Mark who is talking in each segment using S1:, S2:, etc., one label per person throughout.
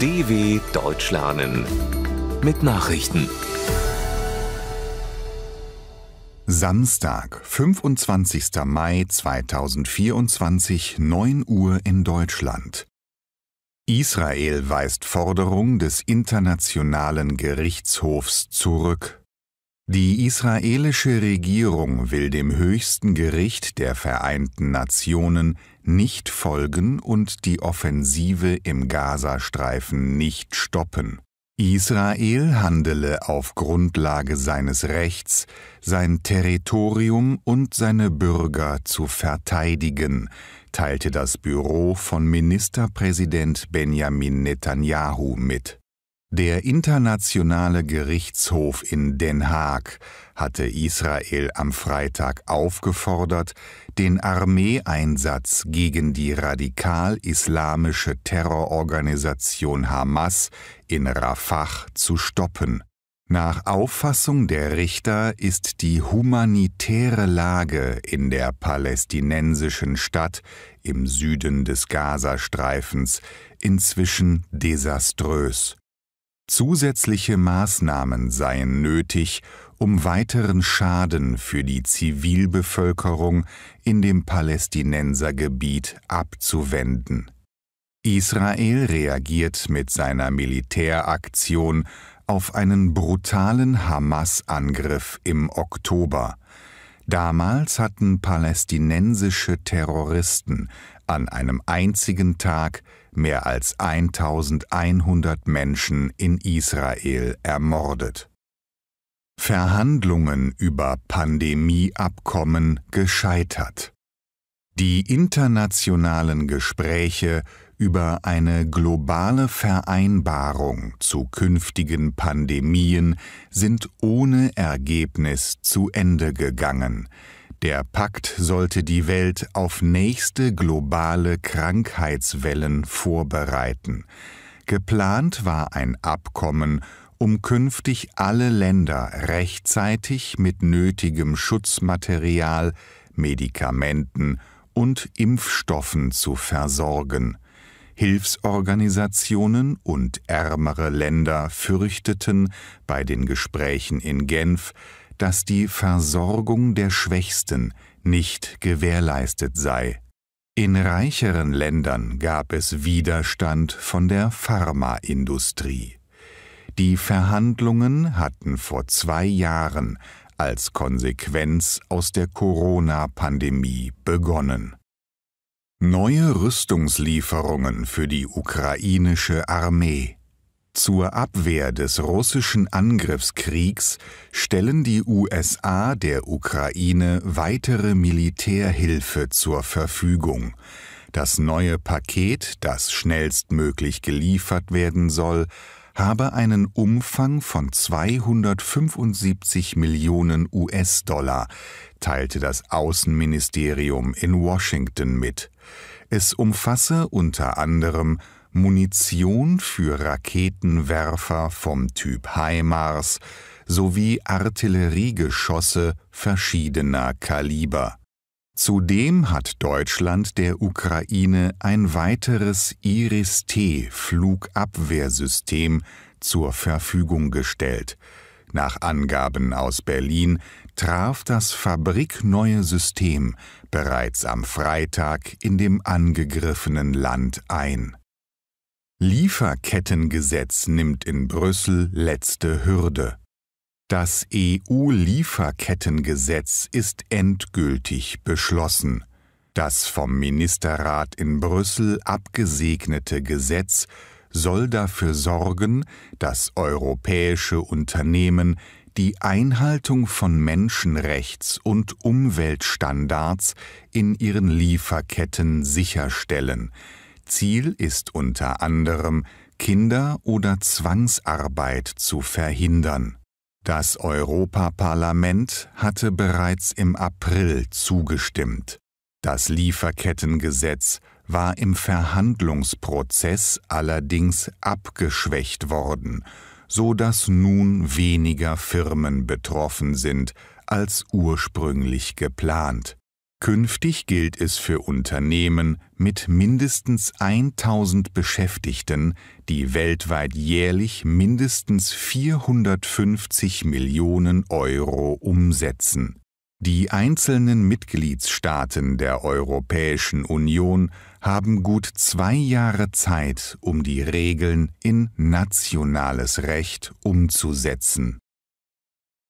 S1: DW Deutsch lernen mit Nachrichten. Samstag, 25. Mai 2024, 9 Uhr in Deutschland. Israel weist Forderung des Internationalen Gerichtshofs zurück. Die israelische Regierung will dem höchsten Gericht der Vereinten Nationen nicht folgen und die Offensive im Gazastreifen nicht stoppen. Israel handele auf Grundlage seines Rechts, sein Territorium und seine Bürger zu verteidigen, teilte das Büro von Ministerpräsident Benjamin Netanyahu mit der Internationale Gerichtshof in Den Haag hatte Israel am Freitag aufgefordert, den Armeeeinsatz gegen die radikal-islamische Terrororganisation Hamas in Rafah zu stoppen. Nach Auffassung der Richter ist die humanitäre Lage in der palästinensischen Stadt im Süden des Gazastreifens inzwischen desaströs. Zusätzliche Maßnahmen seien nötig, um weiteren Schaden für die Zivilbevölkerung in dem Palästinensergebiet abzuwenden. Israel reagiert mit seiner Militäraktion auf einen brutalen Hamas-Angriff im Oktober. Damals hatten palästinensische Terroristen an einem einzigen Tag mehr als 1100 Menschen in Israel ermordet. Verhandlungen über Pandemieabkommen gescheitert. Die internationalen Gespräche über eine globale Vereinbarung zu künftigen Pandemien sind ohne Ergebnis zu Ende gegangen. Der Pakt sollte die Welt auf nächste globale Krankheitswellen vorbereiten. Geplant war ein Abkommen, um künftig alle Länder rechtzeitig mit nötigem Schutzmaterial, Medikamenten und Impfstoffen zu versorgen. Hilfsorganisationen und ärmere Länder fürchteten bei den Gesprächen in Genf, dass die Versorgung der Schwächsten nicht gewährleistet sei. In reicheren Ländern gab es Widerstand von der Pharmaindustrie. Die Verhandlungen hatten vor zwei Jahren als Konsequenz aus der Corona-Pandemie begonnen. Neue Rüstungslieferungen für die ukrainische Armee. Zur Abwehr des russischen Angriffskriegs stellen die USA der Ukraine weitere Militärhilfe zur Verfügung. Das neue Paket, das schnellstmöglich geliefert werden soll, habe einen Umfang von 275 Millionen US-Dollar, teilte das Außenministerium in Washington mit. Es umfasse unter anderem Munition für Raketenwerfer vom Typ HIMARS sowie Artilleriegeschosse verschiedener Kaliber Zudem hat Deutschland der Ukraine ein weiteres Iris-T-Flugabwehrsystem zur Verfügung gestellt. Nach Angaben aus Berlin traf das fabrikneue System bereits am Freitag in dem angegriffenen Land ein. Lieferkettengesetz nimmt in Brüssel letzte Hürde. Das EU-Lieferkettengesetz ist endgültig beschlossen. Das vom Ministerrat in Brüssel abgesegnete Gesetz soll dafür sorgen, dass europäische Unternehmen die Einhaltung von Menschenrechts- und Umweltstandards in ihren Lieferketten sicherstellen. Ziel ist unter anderem, Kinder- oder Zwangsarbeit zu verhindern das Europaparlament hatte bereits im April zugestimmt. Das Lieferkettengesetz war im Verhandlungsprozess allerdings abgeschwächt worden, so dass nun weniger Firmen betroffen sind als ursprünglich geplant. Künftig gilt es für Unternehmen mit mindestens 1000 Beschäftigten, die weltweit jährlich mindestens 450 Millionen Euro umsetzen. Die einzelnen Mitgliedstaaten der Europäischen Union haben gut zwei Jahre Zeit, um die Regeln in nationales Recht umzusetzen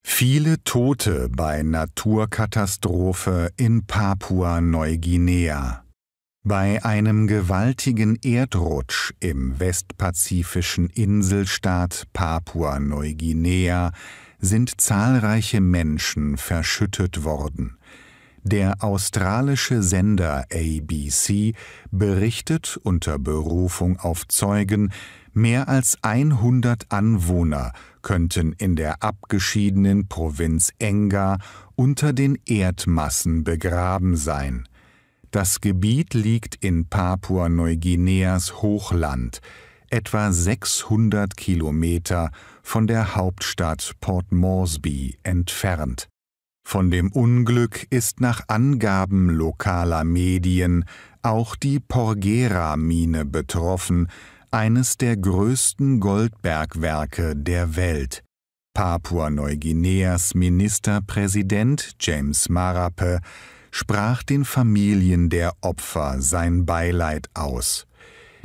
S1: Viele Tote bei Naturkatastrophe in Papua-Neuguinea. Bei einem gewaltigen Erdrutsch im westpazifischen Inselstaat Papua-Neuguinea sind zahlreiche Menschen verschüttet worden. Der australische Sender ABC berichtet unter Berufung auf Zeugen, Mehr als 100 Anwohner könnten in der abgeschiedenen Provinz Enga unter den Erdmassen begraben sein. Das Gebiet liegt in Papua-Neuguineas Hochland, etwa 600 Kilometer von der Hauptstadt Port Moresby entfernt. Von dem Unglück ist nach Angaben lokaler Medien auch die Porgera-Mine betroffen, eines der größten Goldbergwerke der Welt. Papua-Neuguineas Ministerpräsident James Marape sprach den Familien der Opfer sein Beileid aus.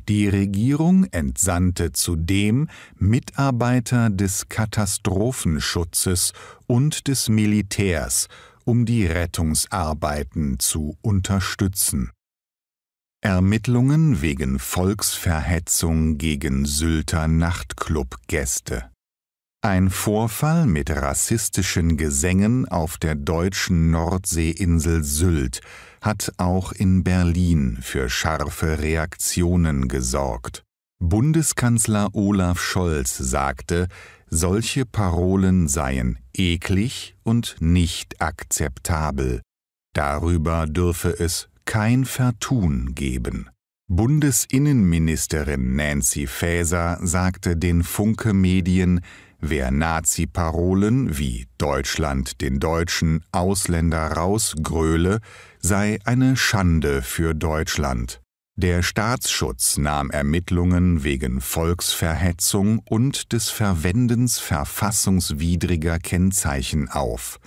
S1: Die Regierung entsandte zudem Mitarbeiter des Katastrophenschutzes und des Militärs, um die Rettungsarbeiten zu unterstützen. Ermittlungen wegen Volksverhetzung gegen Sylter Nachtclub-Gäste. Ein Vorfall mit rassistischen Gesängen auf der deutschen Nordseeinsel Sylt hat auch in Berlin für scharfe Reaktionen gesorgt. Bundeskanzler Olaf Scholz sagte, solche Parolen seien eklig und nicht akzeptabel. Darüber dürfe es kein Vertun geben. Bundesinnenministerin Nancy Faeser sagte den Funke Medien, wer Nazi-Parolen wie Deutschland den Deutschen Ausländer rausgröle, sei eine Schande für Deutschland. Der Staatsschutz nahm Ermittlungen wegen Volksverhetzung und des Verwendens verfassungswidriger Kennzeichen auf.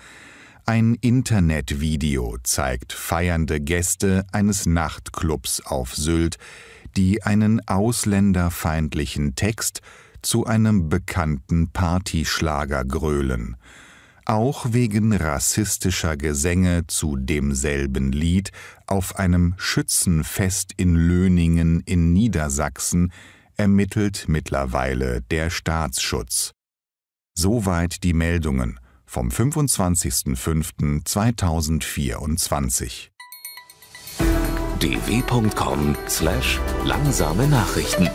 S1: Ein Internetvideo zeigt feiernde Gäste eines Nachtclubs auf Sylt, die einen ausländerfeindlichen Text zu einem bekannten Partyschlager grölen. Auch wegen rassistischer Gesänge zu demselben Lied auf einem Schützenfest in Löningen in Niedersachsen ermittelt mittlerweile der Staatsschutz. Soweit die Meldungen vom 25.05.2024. dw.com/langsame slash Nachrichten